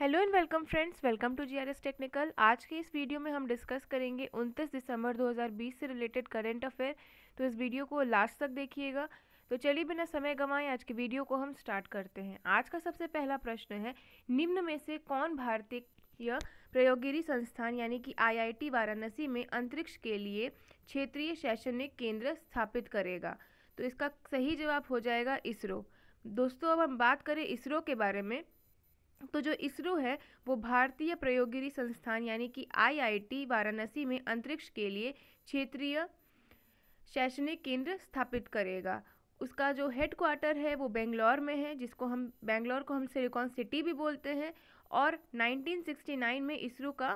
hello and welcome friends welcome to GRS technical आज के इस वीडियो में हम डिस्कस करेंगे 29 दिसंबर 2020 से रिलेटेड करंट अफेयर तो इस वीडियो को लास्ट तक देखिएगा तो चलिए बिना समय गंवाएं आज के वीडियो को हम स्टार्ट करते हैं आज का सबसे पहला प्रश्न है निम्न में से कौन भारतीय प्रयोगिरी संस्थान यानी कि आईआईटी वाराणसी में अंतरिक्ष के लिए क्षेत्रीय शैक्षणिक केंद्र स्थापित करेगा तो इसका सही जवाब हो जाएगा इसरो दोस्तों अब हम बात करें इसरो के बारे में तो जो इसरो है वो भारतीय प्रयोगिरी संस्थान यानी कि आईआईटी वाराणसी में अंतरिक्ष के लिए क्षेत्रीय शैक्षणिक केंद्र स्थापित करेगा उसका जो हेड क्वार्टर है वो बेंगलोर में है जिसको हम बेंगलोर को हम सिलिकॉन सिटी भी बोलते हैं और 1969 में इसरो का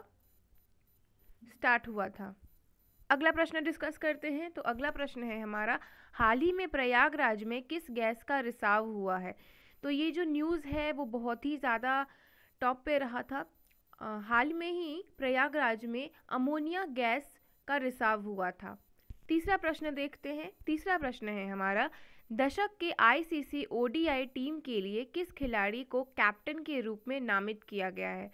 स्टार्ट हुआ था अगला प्रश्न डिस्कस करते हैं तो अगला प्रश्न है हमारा हाल ही में प्रयागराज में किस गैस का रिसाव हुआ है तो ये जो न्यूज़ है वो बहुत ही ज़्यादा टॉप पे रहा था आ, हाल में ही प्रयागराज में अमोनिया गैस का रिसाव हुआ था तीसरा प्रश्न देखते हैं तीसरा प्रश्न है हमारा दशक के आईसीसी ओडीआई टीम के लिए किस खिलाड़ी को कैप्टन के रूप में नामित किया गया है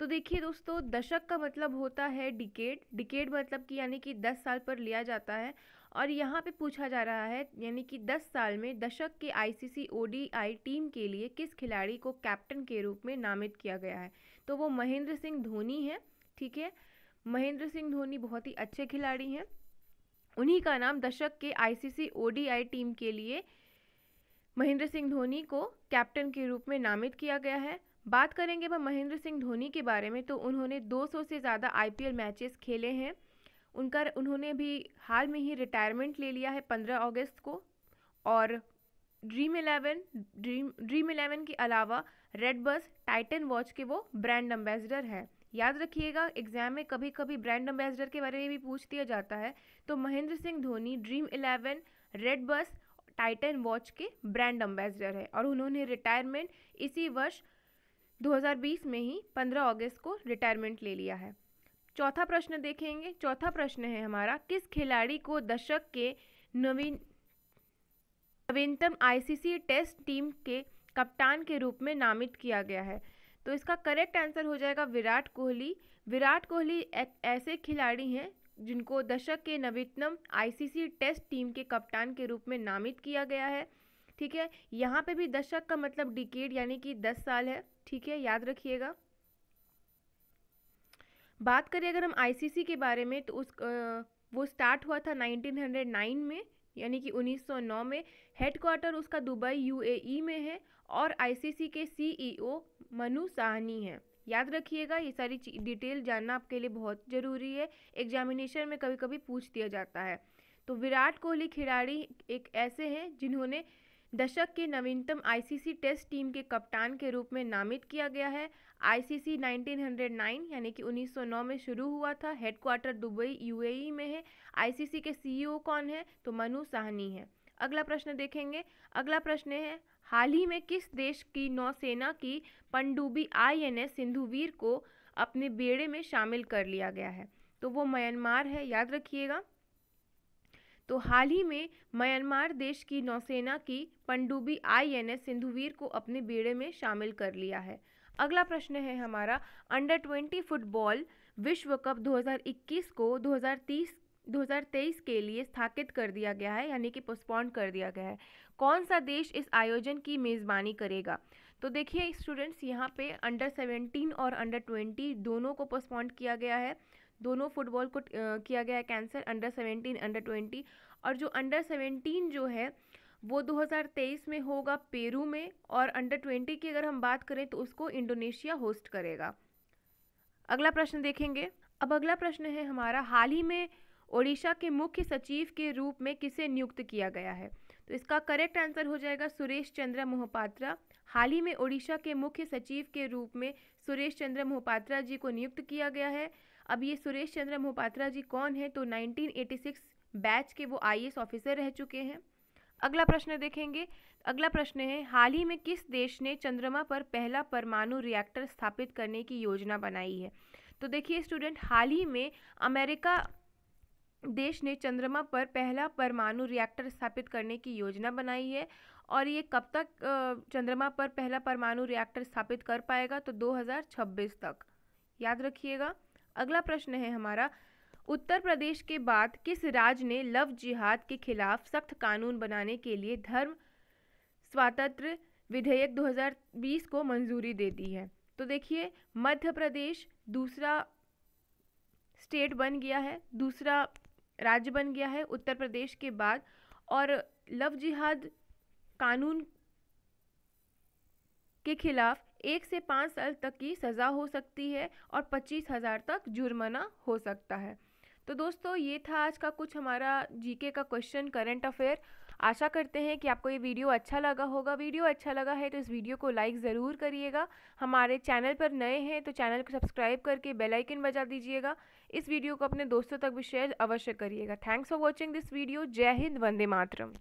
तो देखिए दोस्तों दशक का मतलब होता है डिकेड डिकेड मतलब कि यानी कि 10 साल पर लिया जाता है और यहाँ पे पूछा जा रहा है यानी कि 10 साल में दशक के आईसीसी ओडीआई टीम के लिए किस खिलाड़ी को कैप्टन के रूप में नामित किया गया है तो वो महेंद्र सिंह धोनी है ठीक है महेंद्र सिंह धोनी बहुत ही अच्छे खिलाड़ी हैं उन्हीं का नाम दशक के आईसीसी ओडीआई टीम के लिए महेंद्र सिंह धोनी को कैप्टन के रूप में नामित किया गया है बात करेंगे अब महेंद्र सिंह धोनी के बारे में तो उन्होंने 200 से ज़्यादा आईपीएल मैचेस खेले हैं उनका उन्होंने भी हाल में ही रिटायरमेंट ले लिया है पंद्रह अगस्त को और Dream Eleven Dream Dream Eleven के अलावा रेड बस टाइटन वॉच के वो ब्रांड एम्बेसडर हैं याद रखिएगा एग्जाम में कभी कभी ब्रांड एम्बेसडर के बारे में भी पूछ दिया जाता है तो Mahendra Singh Dhoni Dream Eleven Red Bus Titan watch के ब्रांड एम्बेसडर है और उन्होंने रिटायरमेंट इसी वर्ष 2020 में ही 15 अगस्त को रिटायरमेंट ले लिया है चौथा प्रश्न देखेंगे चौथा प्रश्न है हमारा किस खिलाड़ी को दशक के नवीन नवीनतम आईसीसी टेस्ट टीम के कप्तान के रूप में नामित किया गया है तो इसका करेक्ट आंसर हो जाएगा विराट कोहली विराट कोहली ऐसे खिलाड़ी हैं जिनको दशक के नवीनतम आईसीसी टेस्ट टीम के कप्तान के रूप में नामित किया गया है ठीक है यहाँ पे भी दशक का मतलब डिकेड यानी कि दस साल है ठीक है याद रखिएगा बात करें अगर हम आईसीसी के बारे में तो उस वो स्टार्ट हुआ था 1909 में यानी कि 1909 में हेड क्वार्टर उसका दुबई यूएई e में है और आईसीसी के सीईओ e मनु साहनी हैं याद रखिएगा ये सारी डिटेल जानना आपके लिए बहुत ज़रूरी है एग्जामिनेशन में कभी कभी पूछ दिया जाता है तो विराट कोहली खिलाड़ी एक ऐसे हैं जिन्होंने दशक के नवीनतम आईसीसी टेस्ट टीम के कप्तान के रूप में नामित किया गया है आईसीसी 1909 यानी कि 1909 में शुरू हुआ था हेडक्वार्टर दुबई यूएई में है आईसीसी के सीईओ कौन है तो मनु साहनी है अगला प्रश्न देखेंगे अगला प्रश्न है हाल ही में किस देश की नौसेना की पनडुब्बी एस सिंधुवीर को अपने बेड़े में शामिल कर लिया गया है तो वो म्यांमार है याद रखिएगा तो हाल ही में म्यांमार देश की नौसेना की पनडुब्बी एस सिंधुवीर को अपने बेड़े में शामिल कर लिया है अगला प्रश्न है हमारा अंडर ट्वेंटी फुटबॉल विश्व कप 2021 को 2030 2023 के लिए स्थापित कर दिया गया है यानी कि पोस्टपोन कर दिया गया है कौन सा देश इस आयोजन की मेज़बानी करेगा तो देखिए स्टूडेंट्स यहाँ पे अंडर 17 और अंडर 20 दोनों को पोस्टपोन किया गया है दोनों फुटबॉल को किया गया है cancel under seventeen under twenty और जो अंडर सेवेंटीन जो है वो 2023 में होगा पेरू में और अंडर ट्वेंटी की अगर हम बात करें तो उसको इंडोनेशिया होस्ट करेगा अगला प्रश्न देखेंगे अब अगला प्रश्न है हमारा हाल ही में ओडिशा के मुख्य सचिव के रूप में किसे नियुक्त किया गया है तो इसका करेक्ट आंसर हो जाएगा सुरेश चंद्र मोहपात्रा हाल ही में ओडिशा के मुख्य सचिव के रूप में सुरेश चंद्र मोहपात्रा जी को नियुक्त किया गया है अब ये सुरेश चंद्र मोहपात्रा जी कौन है तो 1986 बैच के वो आई ऑफिसर रह चुके हैं अगला प्रश्न देखेंगे अगला प्रश्न है हाल ही में किस देश ने चंद्रमा पर पहला परमाणु रिएक्टर स्थापित करने की योजना बनाई है तो देखिए स्टूडेंट हाल ही में अमेरिका देश ने चंद्रमा पर पहला परमाणु रिएक्टर स्थापित करने की योजना बनाई है और ये कब तक चंद्रमा पर पहला परमाणु रिएक्टर स्थापित कर पाएगा तो 2026 तक याद रखिएगा अगला प्रश्न है हमारा उत्तर प्रदेश के बाद किस राज्य ने लव जिहाद के खिलाफ सख्त कानून बनाने के लिए धर्म स्वातंत्र विधेयक 2020 को मंजूरी दे दी है तो देखिए मध्य प्रदेश दूसरा स्टेट बन गया है दूसरा राज्य बन गया है उत्तर प्रदेश के बाद और लव जिहाद कानून के खिलाफ एक से पाँच साल तक की सज़ा हो सकती है और पच्चीस हज़ार तक जुर्माना हो सकता है तो दोस्तों ये था आज का कुछ हमारा जीके का क्वेश्चन करंट अफेयर आशा करते हैं कि आपको ये वीडियो अच्छा लगा होगा वीडियो अच्छा लगा है तो इस वीडियो को लाइक ज़रूर करिएगा हमारे चैनल पर नए हैं तो चैनल को सब्सक्राइब करके बेल आइकन बजा दीजिएगा इस वीडियो को अपने दोस्तों तक भी शेयर अवश्य करिएगा thanks for watching this video जय हिंद वंदे मातरम